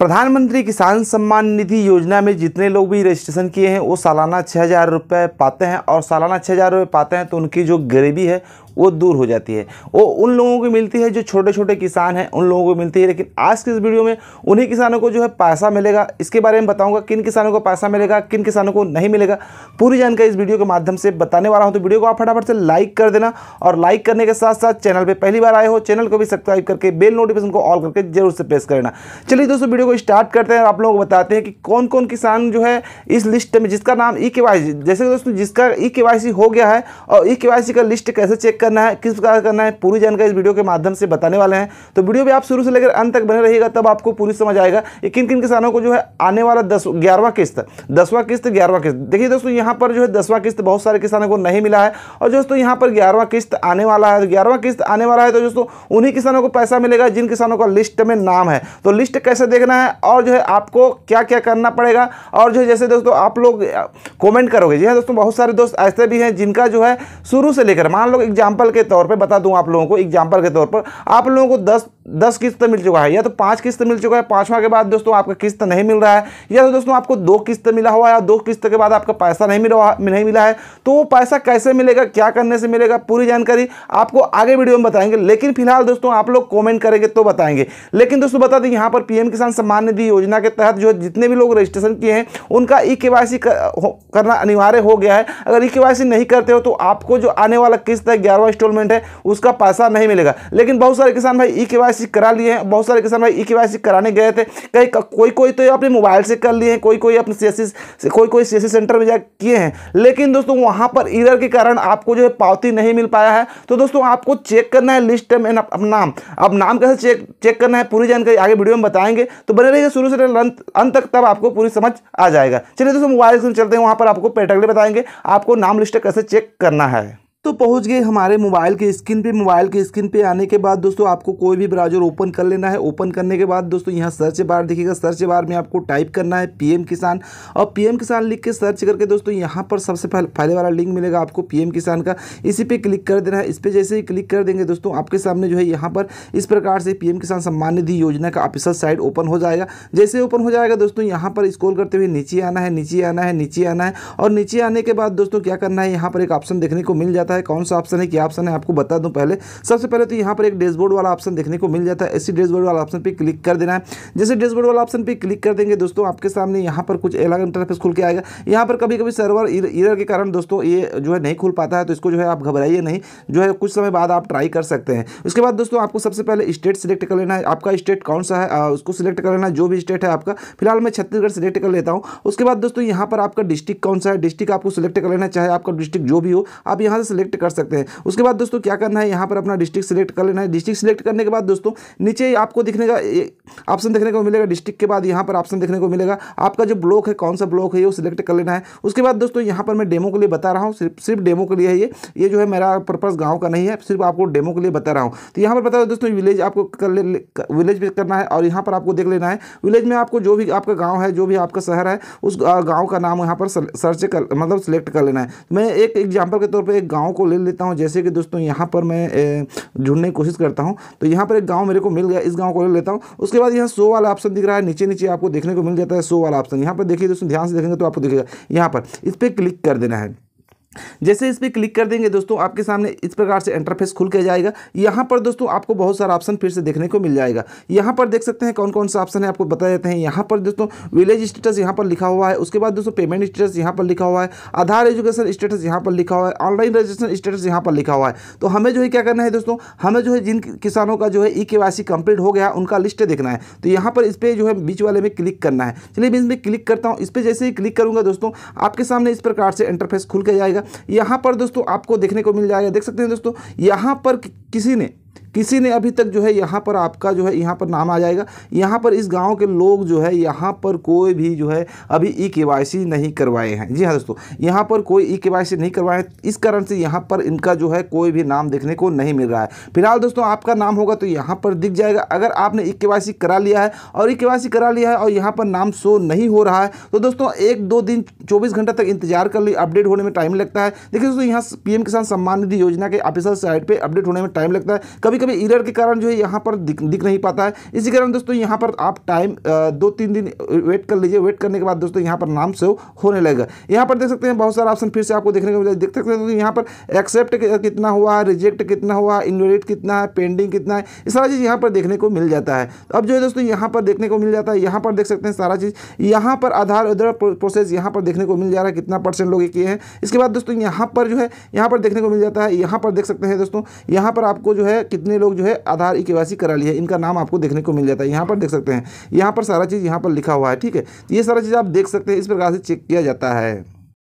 प्रधानमंत्री किसान सम्मान निधि योजना में जितने लोग भी रजिस्ट्रेशन किए हैं वो सालाना छः हज़ार रुपये पाते हैं और सालाना छः हज़ार रुपये पाते हैं तो उनकी जो गरीबी है वो दूर हो जाती है वो उन लोगों को मिलती है जो छोटे छोटे किसान हैं उन लोगों को मिलती है लेकिन आज के इस वीडियो में उन्हीं किसानों को जो है पैसा मिलेगा इसके बारे में बताऊँगा किन किसानों को पैसा मिलेगा किन किसानों को नहीं मिलेगा पूरी जानकारी इस वीडियो के माध्यम से बताने वाला हूँ तो वीडियो को आप फटाफट से लाइक कर देना और लाइक करने के साथ साथ चैनल पर पहली बार आए हो चैनल को भी सब्सक्राइब करके बेल नोटिफिकेशन को ऑल करके जरूर से प्रेस करना चलिए दोस्तों वीडियो को स्टार्ट करते हैं और आप लोगों को बताते हैं कि कौन कौन किसान जो है इस लिस्ट में जिसका नाम ई के जैसे दोस्तों जिसका ई के हो गया है और ई के का लिस्ट कैसे चेक कर करना है किस प्रकार करना है पूरी जानकारी इस वीडियो के माध्यम से बताने वाले हैं तो वीडियो भी आप शुरू से लेकर अंत तक बने रहिएगा तब आपको पूरी समझ आएगा कि किन किन किसानों को जो है आने वाला दस ग्यारहवा किस्त दसवा किस्त ग्यारहवा किस्त देखिए दोस्तों यहाँ पर जो है दसवा किस्त बहुत सारे किसानों को नहीं मिला है और दोस्तों यहाँ पर ग्यारहवा किस्त आने वाला है ग्यारहवा किस्त आने वाला है तो दोस्तों उन्हीं किसानों को पैसा मिलेगा जिन किसानों का लिस्ट में नाम है तो लिस्ट कैसे देखना है और जो है आपको क्या क्या करना पड़ेगा और जो है जैसे दोस्तों आप लोग कॉमेंट करोगे जी हाँ दोस्तों बहुत सारे दोस्त ऐसे भी हैं जिनका जो है शुरू से लेकर मान लो एग्जाम एग्जाम्पल के तौर पर बता दूँ आप लोगों को एग्जाम्पल के तौर पर आप लोगों को दस दस किस्त मिल चुका है या तो पांच किस्त मिल चुका है पांचवा के बाद दोस्तों आपका किस्त नहीं मिल रहा है या तो दोस्तों आपको दो किस्त मिला हुआ है या दो किस्त के बाद आपका पैसा नहीं मिला नहीं मिला है तो वो पैसा कैसे मिलेगा क्या करने से मिलेगा पूरी जानकारी आपको आगे वीडियो में बताएंगे लेकिन फिलहाल दोस्तों आप लोग कॉमेंट करेंगे तो बताएंगे लेकिन दोस्तों बता दें यहाँ पर पीएम किसान सम्मान निधि योजना के तहत जो जितने भी लोग रजिस्ट्रेशन किए हैं उनका ई के करना अनिवार्य हो गया है अगर ई के नहीं करते हो तो आपको जो आने वाला किस्त है ग्यारहवा इंस्टॉलमेंट है उसका पैसा नहीं मिलेगा लेकिन बहुत सारे किसान भाई ई के वाई करा लिए हैं बहुत सारे किसान भाई ई e के कराने गए थे कहीं कोई कोई तो अपने मोबाइल से कर लिए हैं कोई कोई अपने सी कोई कोई सी सेंटर में जा किए हैं लेकिन दोस्तों वहाँ पर ईरर के कारण आपको जो है पावती नहीं मिल पाया है तो दोस्तों आपको चेक करना है लिस्ट में अब नाम अब नाम कैसे चेक चेक करना है पूरी जानकारी आगे वीडियो में बताएंगे तो बने रहिए शुरू से अंत तक तब आपको पूरी समझ आ जाएगा चलिए दोस्तों मोबाइल से चलते हैं वहाँ पर आपको पैटर्न बताएंगे आपको नाम लिस्ट कैसे चेक करना है तो पहुंच गए हमारे मोबाइल के स्क्रीन पे मोबाइल के स्क्रीन पे आने के बाद दोस्तों आपको कोई भी ब्राउजर ओपन कर लेना है ओपन करने के बाद दोस्तों यहाँ सर्च बार दिखेगा सर्च बार में आपको टाइप करना है पीएम किसान और पीएम किसान लिख के सर्च करके दोस्तों यहाँ पर सबसे पहले पहले वाला लिंक मिलेगा आपको पी किसान का इसी पर क्लिक कर देना है इस पर जैसे ही क्लिक कर देंगे दोस्तों आपके सामने जो है यहाँ पर इस प्रकार से पीएम किसान सम्मान निधि योजना का ऑफिसल साइट ओपन हो जाएगा जैसे ओपन हो जाएगा दोस्तों यहाँ पर स्कोल करते हुए नीचे आना है नीचे आना है नीचे आना है और नीचे आने के बाद दोस्तों क्या करना है यहाँ पर एक ऑप्शन देखने को मिल जाता जाता है कौन सा ऑप्शन है क्या ऑप्शन है आपको बता दूं पहले सबसे पहले तो यहाँ पर एक डैशबोर्ड वाला ऑप्शन देखने को मिल जाता है इसी डैशबोर्ड वाला ऑप्शन पर क्लिक कर देना है जैसे डैशबोर्ड वाला ऑप्शन पर क्लिक कर देंगे दोस्तों आपके सामने यहाँ पर कुछ अलग इंटरफेस खुल के आएगा यहाँ पर कभी कभी सर्वर ईरर के कारण दोस्तों ये जो है नहीं खुल पाता है तो इसको जो है आप घबराइए नहीं जो है कुछ समय बाद आप ट्राई कर सकते हैं उसके बाद दोस्तों आपको सबसे पहले स्टेट सिलेक्ट कर लेना है आपका स्टेट कौन सा है उसको सिलेक्ट कर लेना जो भी स्टेट है आपका फिलहाल मैं छत्तीसगढ़ सिलेक्ट कर लेता हूँ उसके बाद दोस्तों यहाँ पर आपका डिस्ट्रिक्ट कौन सा है डिस्ट्रिक्ट आपको सिलेक्ट कर लेना चाहे आपका डिस्ट्रिक्ट जो भी हो आप यहाँ से सिलेक्ट कर सकते हैं उसके बाद दोस्तों क्या करना है यहाँ पर अपना डिस्ट्रिक्ट सिलेक्ट कर लेना है डिस्ट्रिक्ट सिलेक्ट करने के बाद दोस्तों नीचे आपको दिखने का ऑप्शन देखने को मिलेगा डिस्ट्रिक्ट के बाद यहाँ पर ऑप्शन देखने को मिलेगा आपका जो ब्लॉक है कौन सा ब्लॉक है वो सिलेक्ट कर लेना है उसके बाद दोस्तों यहाँ पर मैं डेमो के लिए बता रहा हूँ सिर्फ सिर्फ डेमो के लिए है ये ये जो है मेरा पर्पज़ गाँव का नहीं है सिर्फ आपको डेमो के लिए बता रहा हूँ तो यहाँ पर बता दोस्तों विलेज आपको कर ले विलेज भी करना है और यहाँ पर आपको देख लेना है विलेज में आपको जो भी आपका गाँव है जो भी आपका शहर है उस गाँव का नाम यहाँ पर सर्च कर मतलब सिलेक्ट कर लेना है मैं एक एग्जाम्पल के तौर पर एक गाँव गाँव को ले लेता हूँ जैसे कि दोस्तों यहाँ पर मैं जुड़ने की कोशिश करता हूँ तो यहाँ पर एक गाँव मेरे को मिल गया इस गाँव को ले लेता हूँ उसके बाद यहाँ सो वाला ऑप्शन दिख रहा है नीचे नीचे आपको देखने को मिल जाता है सो वाला ऑप्शन यहाँ पर देखिए दोस्तों ध्यान से देखेंगे तो आपको दिखेगा यहाँ पर इस पर क्लिक कर देना है जैसे इस पर क्लिक कर देंगे दोस्तों आपके सामने इस प्रकार से इंटरफेस खुल के जाएगा यहाँ पर दोस्तों आपको बहुत सारा ऑप्शन फिर से देखने को मिल जाएगा यहाँ पर देख सकते हैं कौन कौन सा ऑप्शन है आपको बता देते हैं यहाँ पर दोस्तों विलेज स्टेटस यहाँ पर लिखा हुआ है उसके बाद दोस्तों पेमेंट स्टेटस यहाँ पर लिखा हुआ है आधार एजुकेशन स्टेटस यहाँ पर लिखा हुआ है ऑनलाइन रजिस्ट्रेशन स्टेटस यहाँ पर लिखा हुआ है तो हमें जो है क्या करना है दोस्तों हमें जो है जिन किसानों का जो है ई के कंप्लीट हो गया उनका लिस्ट देखना है तो यहाँ पर इस पर जो है बीच वाले में क्लिक करना है चलिए मैं इसमें क्लिक करता हूँ इस पर जैसे ही क्लिक करूँगा दोस्तों आपके सामने इस प्रकार से इंटरफेस खुल के जाएगा जाएगा यहाँ पर दोस्तों आपको देखने को मिल जाएगा देख सकते हैं दोस्तों यहाँ पर किसी ने किसी ने अभी तक जो है यहाँ पर आपका जो है यहाँ पर नाम आ जाएगा यहाँ पर इस गाँव के लोग जो है यहाँ पर कोई भी जो है अभी ई के नहीं करवाए हैं जी हाँ दोस्तों यहाँ पर कोई ई के नहीं करवाए इस कारण से यहाँ पर इनका जो है कोई भी नाम देखने को नहीं मिल रहा है फिलहाल दोस्तों आपका नाम होगा तो यहाँ पर दिख जाएगा अगर आपने ई के करा लिया है और ई के करा लिया है और यहाँ पर नाम शो नहीं हो रहा है तो दोस्तों एक दो दिन चौबीस घंटा तक इंतजार कर लिए अपडेट होने में टाइम लगता है देखिए दोस्तों यहाँ पी किसान सम्मान निधि योजना के ऑफिसल साइट पर अपडेट होने में टाइम लगता है कभी कभी कभी इरर के कारण जो है यहाँ पर दिख दिख नहीं पाता है इसी कारण दोस्तों यहाँ पर आप टाइम दो तीन दिन वेट कर लीजिए वेट करने के बाद दोस्तों यहाँ पर नाम सेव होने लगेगा यहाँ पर देख सकते हैं बहुत सारा ऑप्शन फिर से आपको देखने को मिलेगा देख सकते हैं यहाँ पर एक्सेप्ट कितना हुआ है रिजेक्ट कितना हुआ है इनवेट कितना है पेंडिंग कितना है ये सारा चीज़ यहाँ पर देखने को मिल जाता है अब जो है दोस्तों यहाँ पर देखने को मिल जाता है यहाँ पर देख सकते हैं सारा चीज़ यहाँ पर आधार उधर प्रोसेस यहाँ पर देखने को मिल जा रहा है कितना परसेंट लोग किए हैं इसके बाद दोस्तों यहाँ पर जो है यहाँ पर देखने को मिल जाता है यहाँ पर देख सकते हैं दोस्तों यहाँ पर आपको जो है कितने कितने लोग जो है आधार ई के करा लिया है इनका नाम आपको देखने को मिल जाता है यहाँ पर देख सकते हैं यहाँ पर सारा चीज़ यहाँ पर लिखा हुआ है ठीक है तो ये सारा चीज़ आप देख सकते हैं इस प्रकार से चेक किया जाता है